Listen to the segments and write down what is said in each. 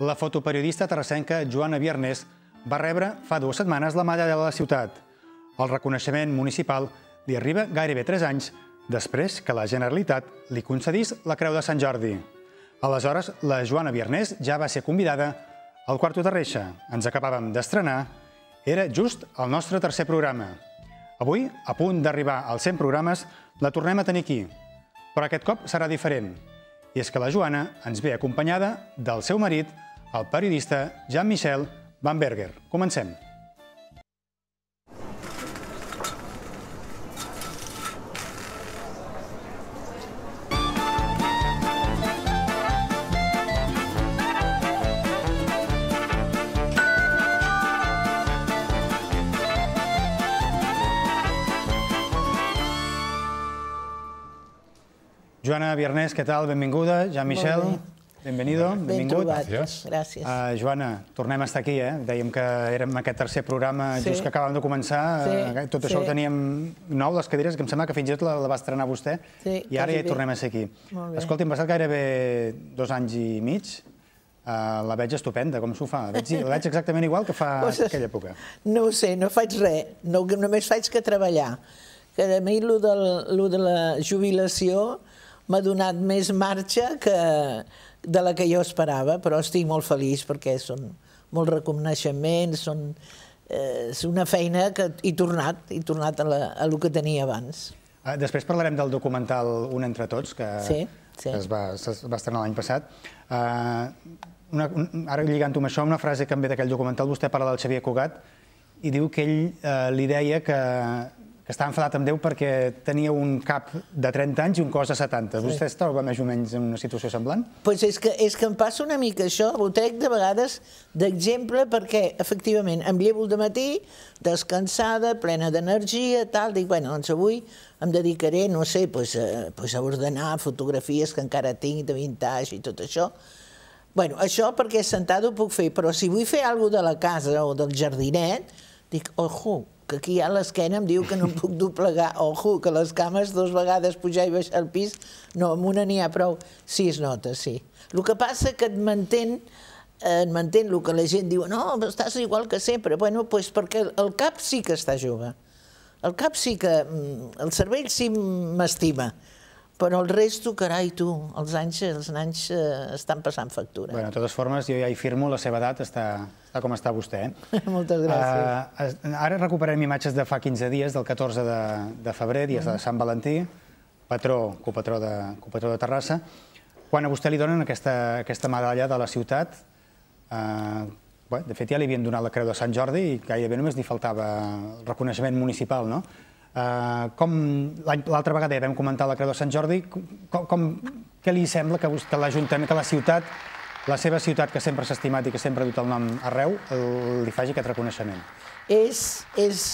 La fotoperiodista terrassenca Joana Viernes va rebre fa dues setmanes la medalla de la ciutat. El reconeixement municipal li arriba gairebé tres anys després que la Generalitat li concedís la Creu de Sant Jordi. Aleshores, la Joana Viernes ja va ser convidada al Quarto de Reixa. Ens acabàvem d'estrenar. Era just el nostre tercer programa. Avui, a punt d'arribar als 100 programes, la tornem a tenir aquí. Però aquest cop serà diferent. I és que la Joana ens ve acompanyada del seu marit, el periodista Jean-Michel Van Berger. Comencem. Joana Viernes, què tal? Benvinguda. Jean-Michel. Benvenido, ben benvingut. Gràcies. Gràcies. Uh, Joana, tornem a estar aquí, eh? Dèiem que érem aquest tercer programa sí. just que acabàvem de començar. Sí. Eh, tot sí. això ho teníem nou, les cadires, que em sembla que fins i tot la, la va estrenar vostè. Sí, I ara ja hi tornem a ser aquí. Escolta, hem passat gairebé dos anys i mig. Uh, la veig estupenda, com s'ho fa? La veig, la veig exactament igual que fa aquella època. No ho sé, no faig res. No, només faig que treballar. Que a mi el de la jubilació m'ha donat més marxa que de la que jo esperava, però estic molt feliç perquè són molts reconeixements, són eh, una feina que he tornat, he tornat a, la, a lo que tenia abans. Ah, després parlarem del documental Un entre tots, que sí, sí. Es, va, es va estrenar l'any passat. Uh, una, un, ara lligant-ho amb això, una frase que em ve d'aquell documental, vostè parla del Xavier Cugat i diu que ell eh, li deia que que està enfadat amb Déu perquè tenia un cap de 30 anys i un cos de 70. Sí. Vostè es troba més o menys en una situació semblant? Pues és, que, és que em passa una mica això, ho trec de vegades d'exemple perquè, efectivament, em llevo de matí, descansada, plena d'energia, tal, dic, bueno, doncs avui em dedicaré, no sé, pues, a, eh, pues a ordenar fotografies que encara tinc de vintage i tot això, Bueno, això perquè sentada ho puc fer, però si vull fer alguna de la casa o del jardinet, dic, ojo, que aquí a l'esquena em diu que no em puc doblegar. Ojo, que les cames dos vegades pujar i baixar el pis, no, amb una n'hi ha prou. Sí, es nota, sí. El que passa que et mantén eh, et mantén el que la gent diu, no, estàs igual que sempre. Bueno, doncs perquè el cap sí que està jove. El cap sí que... Mm, el cervell sí m'estima però el resto, carai, tu, els anys, els eh, estan passant factura. Eh? Bueno, de totes formes, jo ja hi firmo, la seva edat està, com està vostè. Eh? Moltes gràcies. Ah, ara recuperem imatges de fa 15 dies, del 14 de, de febrer, dies de mm-hmm. Sant Valentí, patró, copatró de, de Terrassa, quan a vostè li donen aquesta, aquesta medalla de la ciutat, de fet ja li havien donat la creu de Sant Jordi i gairebé només li faltava el reconeixement municipal, no? Eh, com l'altra vegada ja vam comentar la Creu de Sant Jordi, com, què li sembla que, l'Ajuntament, que la ciutat, la seva ciutat que sempre s'ha estimat i que sempre ha dut el nom arreu, el, li faci aquest reconeixement? És, és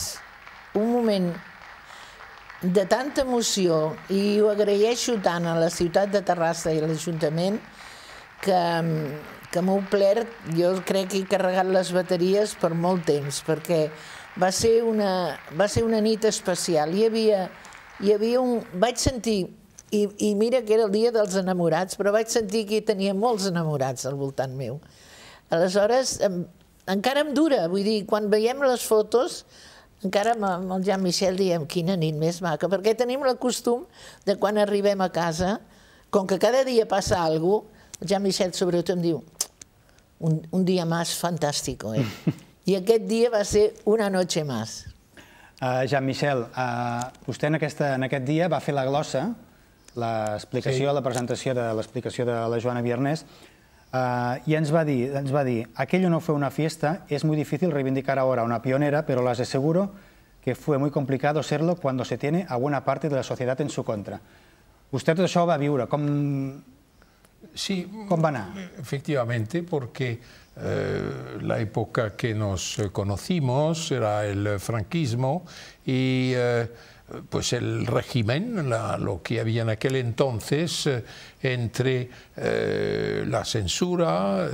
un moment de tanta emoció i ho agraeixo tant a la ciutat de Terrassa i a l'Ajuntament que, que m'ho plert, jo crec que he carregat les bateries per molt temps, perquè va ser una, va ser una nit especial. Hi havia, hi havia un... Vaig sentir, i, i mira que era el dia dels enamorats, però vaig sentir que hi tenia molts enamorats al voltant meu. Aleshores, em, encara em dura, vull dir, quan veiem les fotos, encara amb el Jean Michel diem quina nit més maca, perquè tenim el costum de quan arribem a casa, com que cada dia passa alguna cosa, el Jean Michel sobretot em diu un, un dia més fantàstic, eh? y aquest dia va ser una noche más. Eh, Jean-Michel, eh, vostè en, aquesta, en aquest dia va fer la glossa, l'explicació, la presentació de l'explicació de la Joana Viernes, eh, i ens va, dir, ens va dir, aquello no fue una fiesta, es muy difícil reivindicar ahora una pionera, pero las aseguro que fue muy complicado serlo cuando se tiene a buena parte de la sociedad en su contra. Vostè tot això ho va viure, com, sí, com va anar? Efectivamente, porque Eh, la época que nos conocimos, era el franquismo y eh, pues el régimen, lo que había en aquel entonces eh, entre la censura,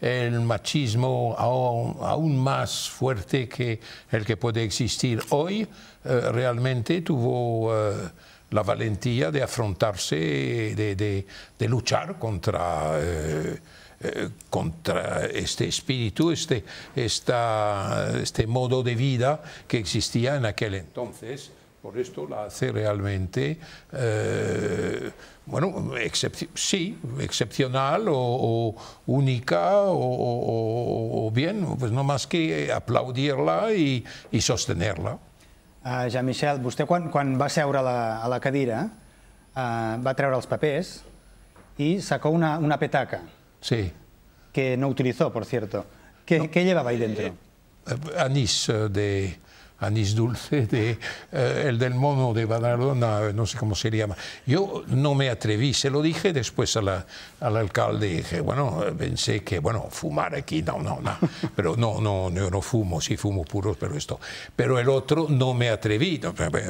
el machismo aún, más fuerte que el que puede existir hoy, realmente tuvo la valentía de afrontarse, de, luchar contra... Eh, contra este espíritu, este, esta, este modo de vida que existía en aquel entonces. Por esto la hace realmente, eh, bueno, excep sí, excepcional o, o única o, o, o, bien, pues no más que aplaudirla y, y sostenerla. Uh, Jean-Michel, vostè quan, quan va seure la, a la cadira uh, va treure els papers i sacó una, una petaca Sí. Que no utilizó, por cierto. ¿Qué, llevaba ahí dentro? Eh, anís eh, de anís dulce, de, eh, el del mono de Badalona, no sé cómo se llama. Yo no me atreví, se lo dije después a la, al alcalde, dije, bueno, pensé que, bueno, fumar aquí, no, no, no, pero no, no, no fumo, sí fumo puros, pero esto. Pero el otro no me atreví,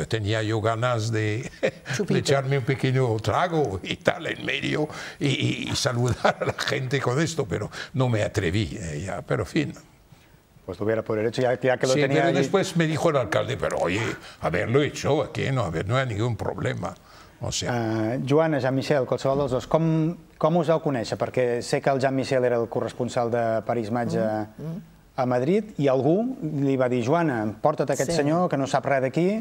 tenía yo ganas de, echarme un pequeño trago y tal en medio y, saludar a la gente con esto, pero no me atreví, eh, ya, pero fin. pues lo hubiera por derecho, ya, ya que lo sí, tenía pero después me dijo el alcalde, pero oye, haberlo hecho aquí no, haber, no hay ningún problema. O sea... uh, ah, Joana, Jean-Michel, qualsevol dels dos, com, com us vau conèixer? Perquè sé que el Jean-Michel era el corresponsal de París Maig mm -hmm. a, a Madrid i algú li va dir, Joana, porta't aquest sí. senyor que no sap res d'aquí,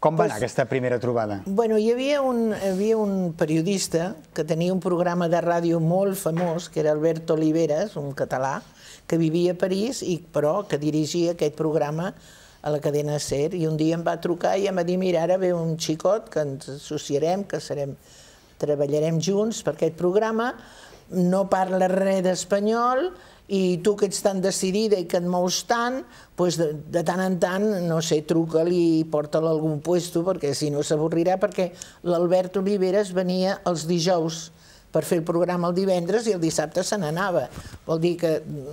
com va anar aquesta primera trobada? Bueno, hi havia, un, hi havia un periodista que tenia un programa de ràdio molt famós, que era Alberto Oliveres, un català, que vivia a París, i però que dirigia aquest programa a la cadena SER, i un dia em va trucar i em va dir, mira, ara ve un xicot que ens associarem, que serem, treballarem junts per aquest programa, no parla res d'espanyol, i tu que ets tan decidida i que et mous tant, doncs de, de tant en tant, no sé, truca-li i porta-la a algun puesto, perquè si no s'avorrirà, perquè l'Albert Oliveres venia els dijous per fer el programa el divendres i el dissabte se n'anava. Vol dir que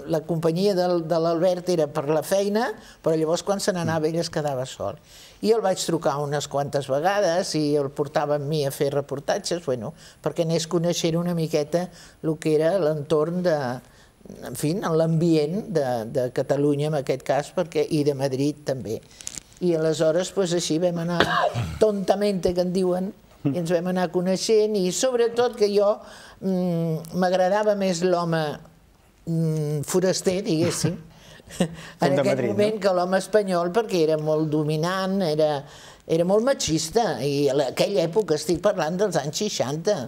la companyia de, de l'Albert era per la feina, però llavors quan se n'anava ell es quedava sol. I el vaig trucar unes quantes vegades i el portava amb mi a fer reportatges, bueno, perquè anés coneixent una miqueta el que era l'entorn de, en fi, en l'ambient de, de Catalunya, en aquest cas, perquè, i de Madrid també. I aleshores, doncs, així vam anar tontament, eh, que en diuen, i ens vam anar coneixent, i sobretot que jo mm, m'agradava més l'home mm, foraster, diguéssim, en aquest Madrid, moment no? que l'home espanyol, perquè era molt dominant, era, era molt machista, i en aquella època estic parlant dels anys 60,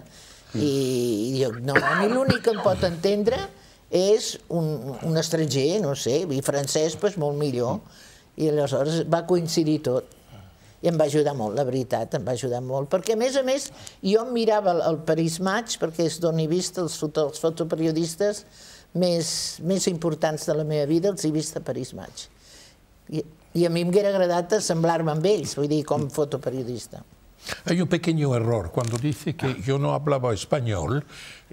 mm. i jo, no, a mi l'únic que em pot entendre és un, un estranger, no sé, i francès, doncs molt millor. I aleshores va coincidir tot. I em va ajudar molt, la veritat, em va ajudar molt. Perquè, a més a més, jo mirava el, el París Match, perquè és d'on he vist els, foto, els fotoperiodistes més, més importants de la meva vida, els he vist a París Match. I, i a mi m'haguera agradat assemblar-me amb ells, vull dir, com fotoperiodista. Hay un pequeño error. Cuando dice que yo no hablaba español,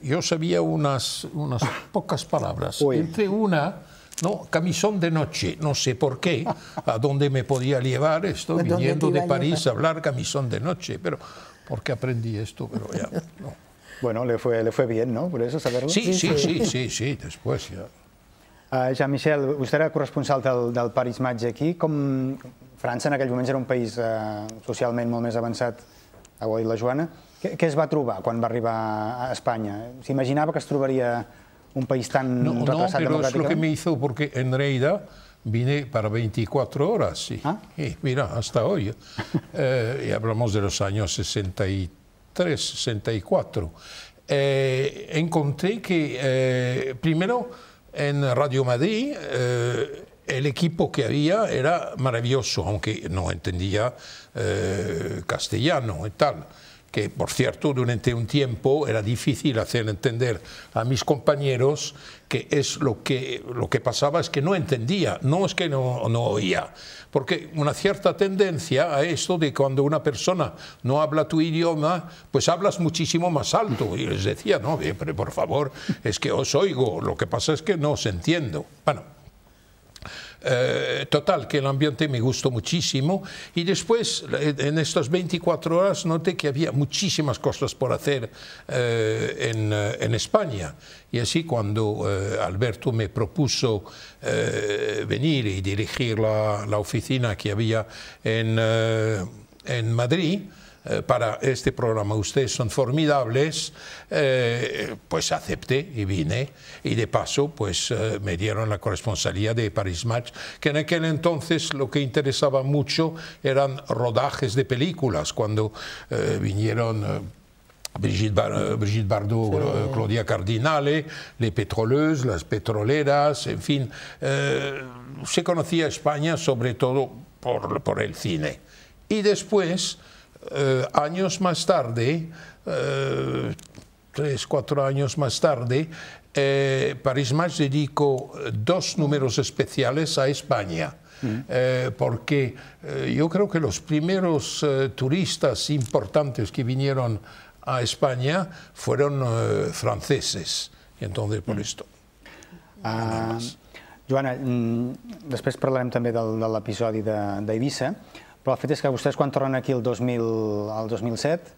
yo sabía unas, unas pocas palabras. Entre una, no, camisón de noche, no sé por qué, a dónde me podía llevar esto, viniendo de París a hablar camisón de noche, pero porque aprendí esto, pero ya Bueno, le fue, le fue bien, ¿no? Por eso saberlo. Sí, sí, sí, sí, sí, sí después ya. Eh, Jean-Michel, vostè era corresponsal del, del Paris Match aquí. Com França en aquells moments era un país eh, socialment molt més avançat, ho ha dit la Joana, què, què es va trobar quan va arribar a Espanya? S'imaginava que es trobaria un país tan no, retrasado No, però és lo que me hizo porque en Reida vine para 24 horas, sí. ¿Ah? Y mira, hasta hoy. eh, y hablamos de los años 63, 64. Eh, encontré que, eh, primero, en Radio Madrid eh, el equipo que había era maravilloso, aunque no entendía eh, castellano y tal que por cierto durante un tiempo era difícil hacer entender a mis compañeros que es lo que, lo que pasaba es que no entendía, no es que no, oía, porque una cierta tendencia a esto de cuando una persona no habla tu idioma, pues hablas muchísimo más alto. Y les decía, no, pero por favor, es que os oigo, lo que pasa es que no os entiendo. Bueno, eh, total, que el ambiente me gustó muchísimo. Y después, eh, en estas 24 horas, noté que había muchísimas cosas por hacer eh, en, España. Y así, cuando Alberto me propuso venir y dirigir la, oficina que había en Madrid, eh, para este programa, ustedes son formidables, eh, pues acepté y vine. Y de paso, pues eh, me dieron la corresponsalía de Paris Match, que en aquel entonces lo que interesaba mucho eran rodajes de películas. Cuando vinieron... Brigitte, Bardot, Claudia Cardinale, Les Petroleuses, Las Petroleras, en fin. se conocía España sobre todo por el cine. Y después eh, años más tarde, eh, tres, cuatro años más tarde, eh, París Match dedicó eh, dos números especiales a España. Mm. Eh, porque yo creo que los primeros turistas importantes que vinieron a España fueron franceses. Entonces, por mm. esto. Ah, Joana, mm, después hablaremos también del del, de Ibiza, Però el fet és que vostès quan tornen aquí el, 2000, 2007,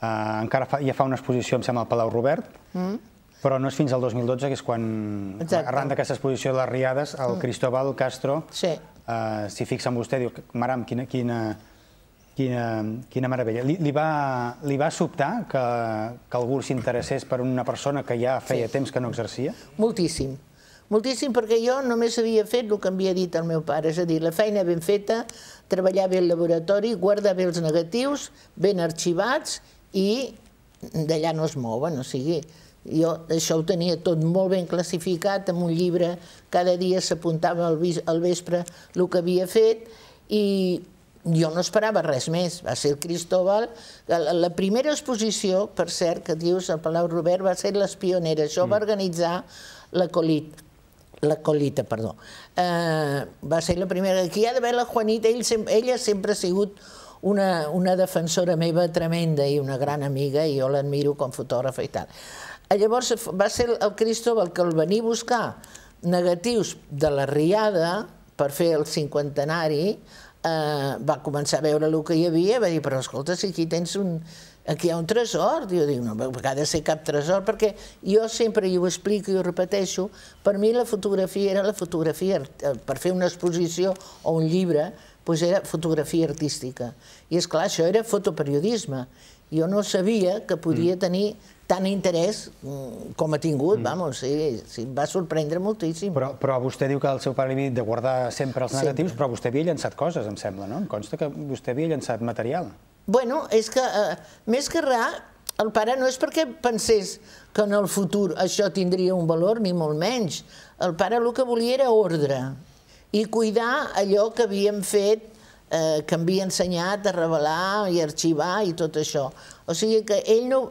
eh, encara fa, ja fa una exposició, em sembla, al Palau Robert, mm. però no és fins al 2012, que és quan, arran d'aquesta exposició de les Riades, el mm. Cristóbal Castro, sí. eh, si fixa en vostè, diu, maram, quina, quina, quina, quina meravella. Li, li, va, li va sobtar que, que algú s'interessés per una persona que ja feia temps que no exercia? Moltíssim moltíssim perquè jo només havia fet el que havia dit el meu pare, és a dir, la feina ben feta, treballar bé el laboratori, guardar bé els negatius, ben arxivats i d'allà no es mouen, o sigui, jo això ho tenia tot molt ben classificat en un llibre, cada dia s'apuntava al vespre el que havia fet i jo no esperava res més. Va ser el Cristóbal. La, primera exposició, per cert, que dius al Palau Robert, va ser les pioneres. Això mm. va organitzar la Colit la Colita, perdó, eh, va ser la primera. Aquí hi ha d'haver la Juanita, ell ella sempre ha sigut una, una defensora meva tremenda i una gran amiga, i jo l'admiro com fotògrafa i tal. Eh, llavors va ser el Cristóbal que el venir a buscar negatius de la Riada per fer el cinquantenari, eh, va començar a veure el que hi havia, va dir, però escolta, si aquí tens un, aquí hi ha un tresor. Jo dic, no, perquè ha de ser cap tresor, perquè jo sempre hi ho explico i ho repeteixo, per mi la fotografia era la fotografia, eh, per fer una exposició o un llibre, doncs era fotografia artística. I és clar, això era fotoperiodisme. Jo no sabia que podia mm. tenir tant interès mm, com ha tingut, mm. vamos, sí, sí, em va sorprendre moltíssim. Però, però vostè diu que el seu pare de guardar sempre els negatius, sempre. però vostè havia llançat coses, em sembla, no? Em consta que vostè havia llançat material bueno, és que eh, més que res, el pare no és perquè pensés que en el futur això tindria un valor, ni molt menys. El pare el que volia era ordre i cuidar allò que havíem fet, eh, que havia ensenyat a revelar i arxivar i tot això. O sigui que ell no,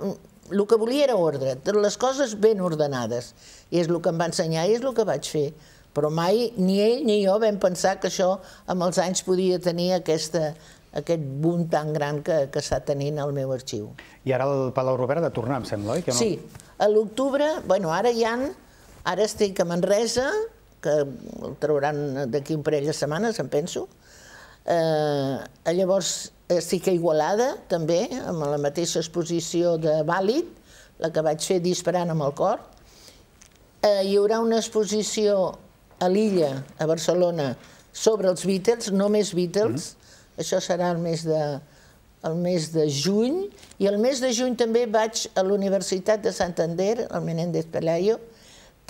el que volia era ordre, les coses ben ordenades. I és el que em va ensenyar i és el que vaig fer. Però mai ni ell ni jo vam pensar que això amb els anys podia tenir aquesta, aquest boom tan gran que, que està tenint el meu arxiu. I ara el Palau Robert ha de tornar, em sembla, oi? Que no? Sí, a l'octubre, bueno, ara hi han, ara estic a Manresa, que el trauran d'aquí un parell de setmanes, em penso. Eh, llavors eh, estic a Igualada, també, amb la mateixa exposició de Vàlid, la que vaig fer disparant amb el cor. Eh, hi haurà una exposició a l'illa, a Barcelona, sobre els Beatles, només Beatles, mm això serà el mes de el mes de juny, i el mes de juny també vaig a l'Universitat de Santander, al Menéndez Pelayo,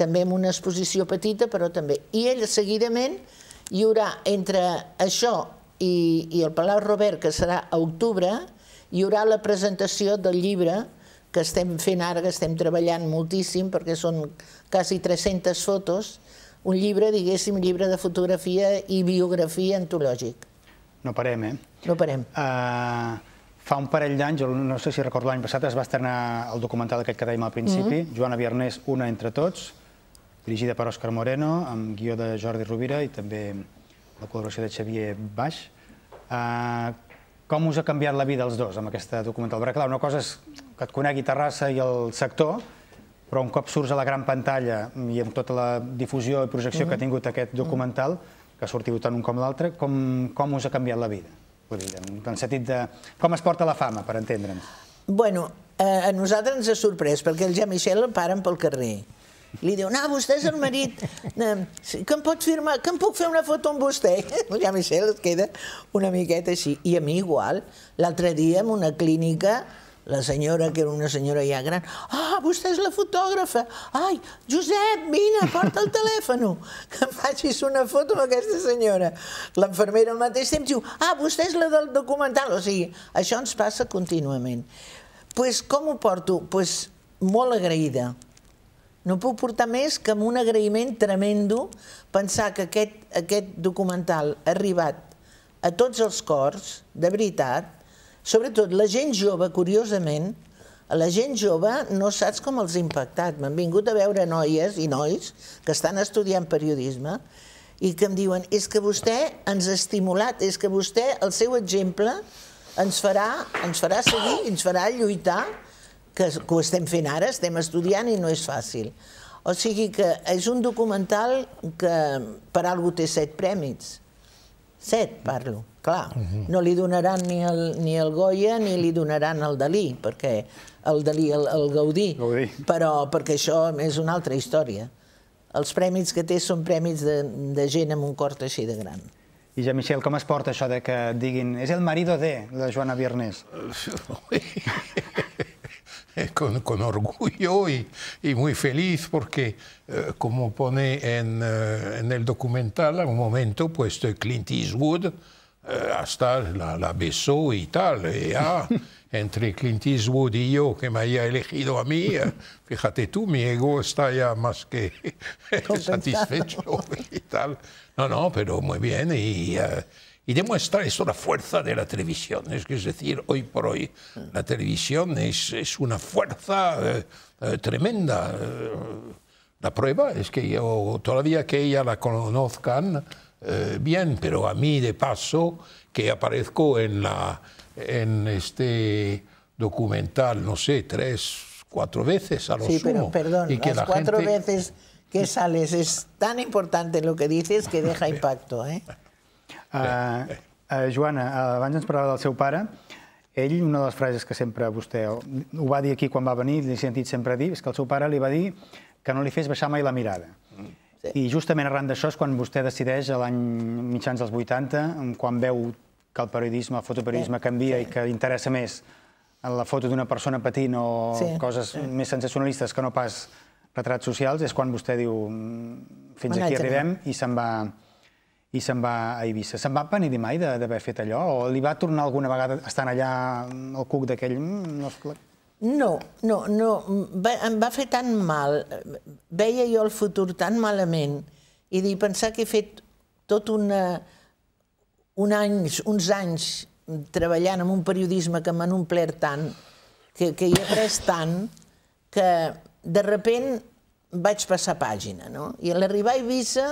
també amb una exposició petita, però també. I ell, seguidament, hi haurà entre això i, i el Palau Robert, que serà a octubre, hi haurà la presentació del llibre que estem fent ara, que estem treballant moltíssim, perquè són quasi 300 fotos, un llibre, diguéssim, llibre de fotografia i biografia antològic no parem, eh? No parem. Uh, fa un parell d'anys, no sé si recordo l'any passat, es va estrenar el documental aquest que dèiem al principi, mm -hmm. Joana Viernés, Una entre tots, dirigida per Òscar Moreno, amb guió de Jordi Rovira i també la col·laboració de Xavier Baix. Uh, com us ha canviat la vida els dos amb aquesta documental? Perquè clar, una cosa és que et conegui Terrassa i el sector, però un cop surts a la gran pantalla i amb tota la difusió i projecció mm -hmm. que ha mm-hmm. tingut aquest documental, mm -hmm que sortit tant un com l'altre, com, com us ha canviat la vida? Vull dir, en el sentit de... Com es porta la fama, per entendre'ns? Bueno, eh, a nosaltres ens ha sorprès, perquè el Jean Michel el paren pel carrer. Li diu, no, vostè és el marit, eh, que em, pot firmar, que em puc fer una foto amb vostè? El Jean Michel es queda una miqueta així. I a mi igual. L'altre dia, en una clínica, la senyora, que era una senyora ja gran, ah, vostè és la fotògrafa, ai, Josep, vine, porta el telèfon, que em facis una foto amb aquesta senyora. L'enfermera al mateix temps diu, ah, vostè és la del documental, o sigui, això ens passa contínuament. Doncs pues, com ho porto? Doncs pues, molt agraïda. No puc portar més que amb un agraïment tremendo pensar que aquest, aquest documental ha arribat a tots els cors, de veritat, Sobretot la gent jove, curiosament, a la gent jove no saps com els ha impactat. M'han vingut a veure noies i nois que estan estudiant periodisme i que em diuen és que vostè ens ha estimulat, és que vostè, el seu exemple, ens farà, ens farà seguir, ens farà lluitar, que, que ho estem fent ara, estem estudiant i no és fàcil. O sigui que és un documental que per alguna té set prèmits. Set, parlo. Clar, uh mhm. -huh. no li donaran ni el, ni el Goya ni li donaran el Dalí, perquè el Dalí, el, el Gaudí, Gaudí, però perquè això és una altra història. Els prèmits que té són prèmits de, de gent amb un cort així de gran. I ja, Michel, com es porta això de que diguin és el marido de la Joana Viernes? Con, con, orgullo y, y, muy feliz porque, eh, como pone en, eh, en, el documental, a un momento, pues Clint Eastwood Eh, hasta la, besó y tal. Y, ah, eh, entre Clint Eastwood y yo, que me haya elegido a mí, eh, fíjate tú, mi ego está ya más que satisfecho y tal. No, no, pero muy bien. Y, demuestra eso la fuerza de la televisión. Es, es decir, hoy por hoy la televisión es, una fuerza tremenda. la prueba es que yo, todavía que ella la conozcan, eh, bien, pero a mí de paso, que aparezco en, la, en este documental, no sé, tres, cuatro veces a lo sí, Pero, perdón, las cuatro veces que sales es tan importante lo que dices que deja impacto. Eh? Joana, abans ens parlava del seu pare. una de las frases que siempre vostè ho va dir aquí quan va venir, l'he sentit sempre dir, és que el seu pare li va dir que no li fes baixar mai la mirada. Sí. I justament arran d'això és quan vostè decideix, a l'any mitjans dels 80, quan veu que el periodisme, el fotoperiodisme sí. canvia sí. i que interessa més en la foto d'una persona patint o sí. coses sí. més sensacionalistes que no pas retrats socials, és quan vostè diu mm, fins aquí arribem no? i se'n va i se'n va a Eivissa. Se'n va penir mai d'haver fet allò? O li va tornar alguna vegada estant allà al cuc d'aquell... Mm, no, no, no, no. Va, em va fer tan mal. Veia jo el futur tan malament i dir, pensar que he fet tot una, un anys, uns anys treballant en un periodisme que m'han omplert tant, que, que hi he après tant, que de repent vaig passar pàgina, no? I a l'arribar a Eivissa,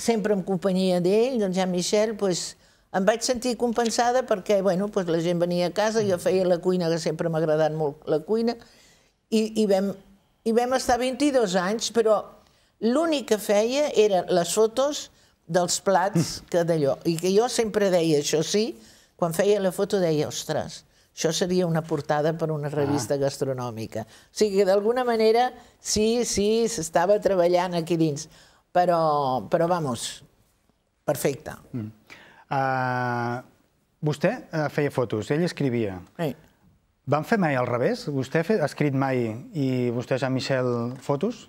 sempre en companyia d'ell, doncs ja, michel doncs, em vaig sentir compensada perquè bueno, doncs la gent venia a casa, jo feia la cuina, que sempre m'ha agradat molt la cuina, i, i, vam, i vam estar 22 anys, però l'únic que feia eren les fotos dels plats mm. que d'allò. I que jo sempre deia, això sí, quan feia la foto deia, ostres, això seria una portada per una ah. revista ah. gastronòmica. O sigui que d'alguna manera sí, sí, s'estava treballant aquí dins. Però, però vamos, perfecte. Mm. Uh, vostè uh, feia fotos, ell escrivia. Ei. Van fer mai al revés? Vostè ha escrit mai i vostè, Jean-Michel, fotos?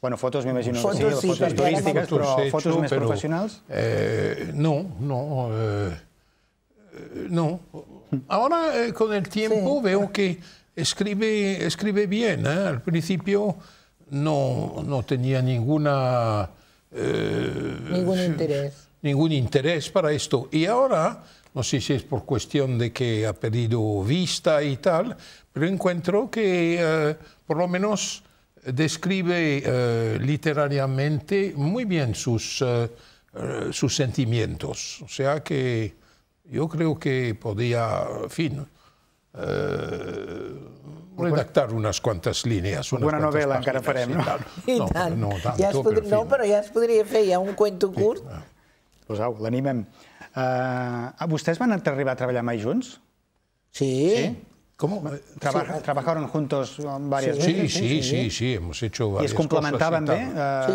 Bueno, fotos m'imagino que sí, fotos sí, turístiques, fotos, però fotos més però, professionals? Eh, no, no. Eh, no. Ahora, eh, con el tiempo, sí. veo que escribe, escribe bien. ¿eh? Al principio no, no tenía ninguna... Eh, Ningún interés. ningún interés para esto. Y ahora, no sé si es por cuestión de que ha perdido vista y tal, pero encuentro que eh, por lo menos describe eh, literariamente muy bien sus, eh, sus sentimientos. O sea que yo creo que podía, en fin, redactar unas cuantas líneas. Una novela encara farem, no? No, no, un cuento corto ah. Doncs au, l'animem. Uh, vostès van arribar a treballar mai junts? Sí. sí? ¿Cómo? Trabaja, sí. Trabajaron juntos varias sí, veces. Sí, sí, sí, sí, sí, hemos hecho varias cosas. I es complementaven bé? Eh, sí,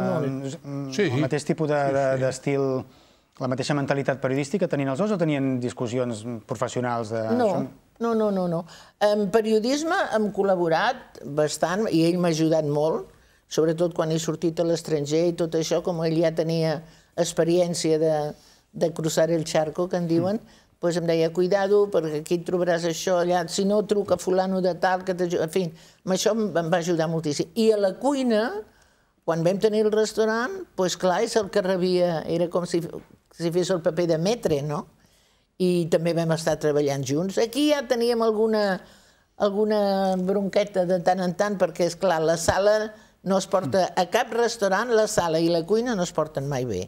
mm, no, sí. El mateix tipus d'estil, de, sí, sí. la mateixa mentalitat periodística tenien els dos o tenien discussions professionals de... No, això? no, no, no, no. En periodisme hem col·laborat bastant i ell m'ha ajudat molt, sobretot quan he sortit a l'estranger i tot això, com ell ja tenia experiència de, de cruzar el charco, que en diuen, mm. pues em deia, cuidado, perquè aquí trobaràs això, allà, si no, truca fulano de tal, que t'ajuda... En fi, això em, em va ajudar moltíssim. I a la cuina, quan vam tenir el restaurant, pues clar, és el que rebia, era com si, si fes el paper de metre, no? I també vam estar treballant junts. Aquí ja teníem alguna, alguna bronqueta de tant en tant, perquè, és clar la sala no es porta... A cap restaurant la sala i la cuina no es porten mai bé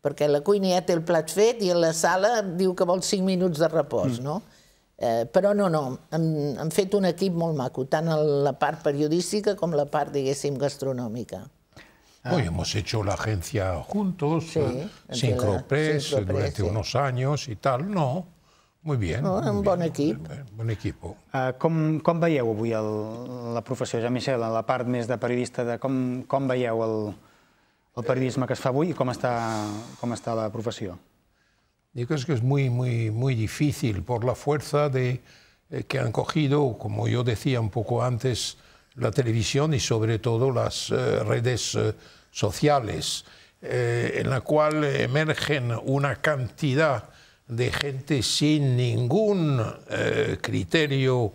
perquè la cuina ja té el plat fet i a la sala diu que vol 5 minuts de repòs, mm. no? Eh, però no, no, hem, hem fet un equip molt maco, tant la part periodística com la part, diguéssim, gastronòmica. Ah. Hoy hemos hecho la agencia juntos, sí, eh, Sincropress, durante sí. unos años y tal, no, Muy bien. No, un bon bien. equip. Bon equip. Uh, com, com veieu avui el, la professió, ja Michel, la part més de periodista, de com, com veieu el, el que es fa avui ¿cómo está la profesión? Yo creo que es muy, muy, muy difícil por la fuerza de, eh, que han cogido, como yo decía un poco antes, la televisión y sobre todo las eh, redes eh, sociales, en la cual emergen una cantidad de gente sin ningún criterio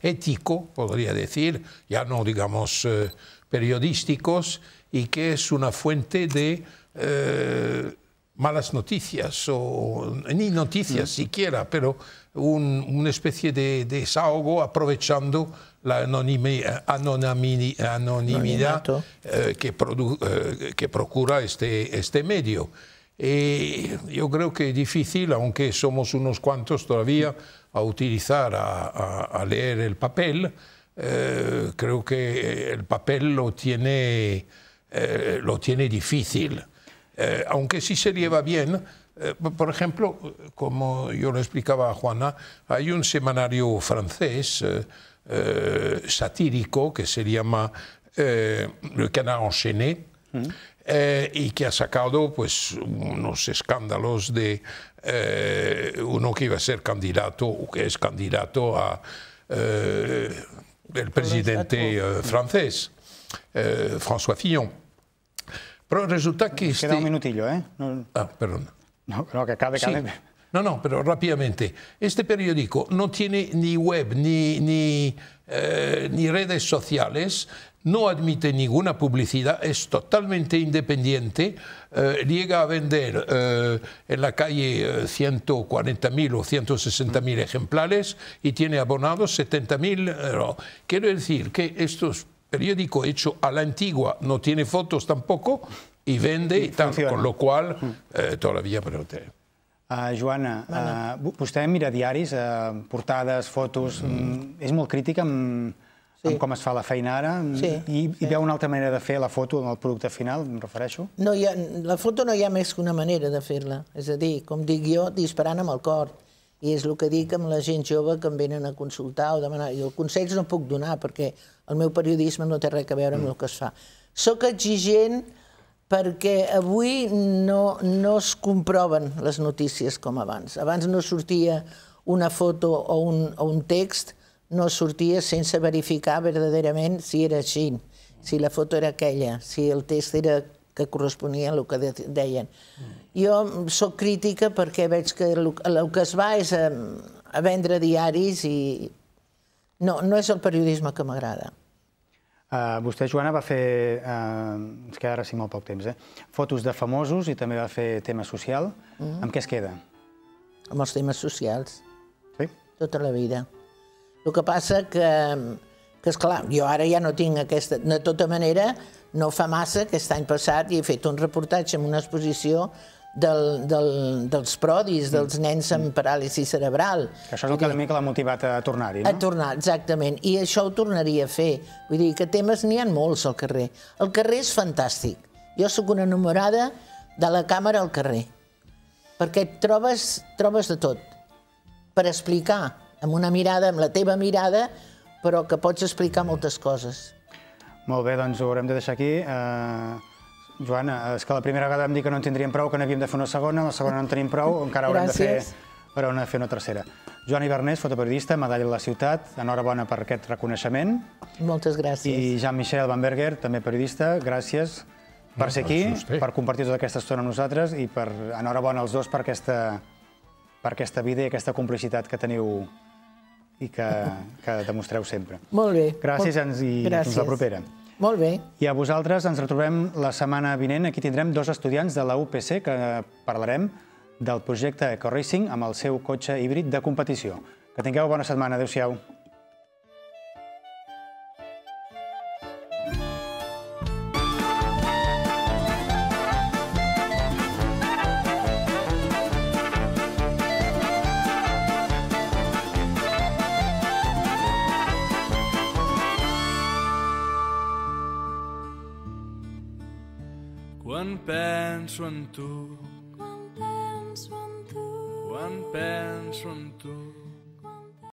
ético, podría decir, ya no digamos periodísticos y que es una fuente de eh, malas noticias, o ni noticias mm. siquiera, pero una especie de, desahogo aprovechando la anonimidad eh, eh, que, procura este, este medio. yo creo que es difícil, aunque somos unos cuantos todavía, a utilizar, a leer el papel, eh, creo que eh, el papel lo tiene, eh, lo tiene difícil. aunque sí se lleva bien, por ejemplo, como yo lo explicaba a Juana, hay un semanario francés satírico que se llama Le Canard Enchaîné, mm. y que ha sacado pues, unos escándalos de uno que iba a ser candidato o que es candidato a el presidente eh, francés, eh, François Fillon. Pero resulta que... queda este un minutillo, ¿eh? No... Ah, perdón. No, no, que acabe, acabe. No, no, pero rápidamente. Este periódico no tiene ni web, ni, ni, eh, ni redes sociales, no admite ninguna publicidad, es totalmente independiente, llega eh, a vender eh, en la calle 140.000 eh, o 160.000 ejemplares y tiene abonados 70.000. Quiero decir que estos periódico hecho a la antigua, no tiene fotos tampoco y vende con lo cual mm. todavía pero ah, Joana, ah, ¿usted mira diarios, portadas, fotos, ¿Es mm. mm, muy crítica...? sí. amb com es fa la feina ara, mm, sí, i, i veu una altra manera de fer la foto en el producte final, em refereixo? No hi ha, la foto no hi ha més que una manera de fer-la, és a dir, com dic jo, disparant amb el cor. I és el que dic amb la gent jove que em venen a consultar o demanar. Jo consells no puc donar, perquè el meu periodisme no té res a veure amb mm. el que es fa. Soc exigent perquè avui no, no es comproven les notícies com abans. Abans no sortia una foto o un, o un text no sortia sense verificar verdaderament si era així, si la foto era aquella, si el text era que corresponia a el que deien. Jo sóc crítica perquè veig que el, que es va és a, a vendre diaris i no, no és el periodisme que m'agrada. Uh, vostè, Joana, va fer, uh, ens queda ara sí molt poc temps, eh? fotos de famosos i també va fer tema social. Mm. Amb què es queda? Amb els temes socials. Sí? Tota la vida. El que passa que, que esclar, jo ara ja no tinc aquesta... De tota manera, no fa massa, aquest any passat, i he fet un reportatge en una exposició del, del, dels prodis, mm. dels nens amb mm. paràlisi cerebral. Que això és el que una mica l'ha motivat a tornar-hi, no? A tornar, exactament. I això ho tornaria a fer. Vull dir que temes n'hi ha molts al carrer. El carrer és fantàstic. Jo sóc una enamorada de la càmera al carrer, perquè trobes, trobes de tot per explicar amb una mirada, amb la teva mirada, però que pots explicar moltes coses. Molt bé, doncs ho haurem de deixar aquí. Uh, eh, Joana, és que la primera vegada vam dir que no en tindríem prou, que n'havíem de fer una segona, la segona no en tenim prou, encara haurem de fer, haurem de fer una tercera. Joan Ibernés, fotoperiodista, medalla de la ciutat, enhorabona per aquest reconeixement. Moltes gràcies. I Jean-Michel Van Berger, també periodista, gràcies per mm, ser aquí, per, per compartir tota aquesta estona amb nosaltres i per enhorabona als dos per aquesta, per aquesta vida i aquesta complicitat que teniu i que, que demostreu sempre. Molt bé. Gràcies molt... i Gràcies. fins la propera. Molt bé. I a vosaltres ens retrobem la setmana vinent. Aquí tindrem dos estudiants de la UPC que parlarem del projecte Eco Racing amb el seu cotxe híbrid de competició. Que tingueu bona setmana. Adéu-siau. muito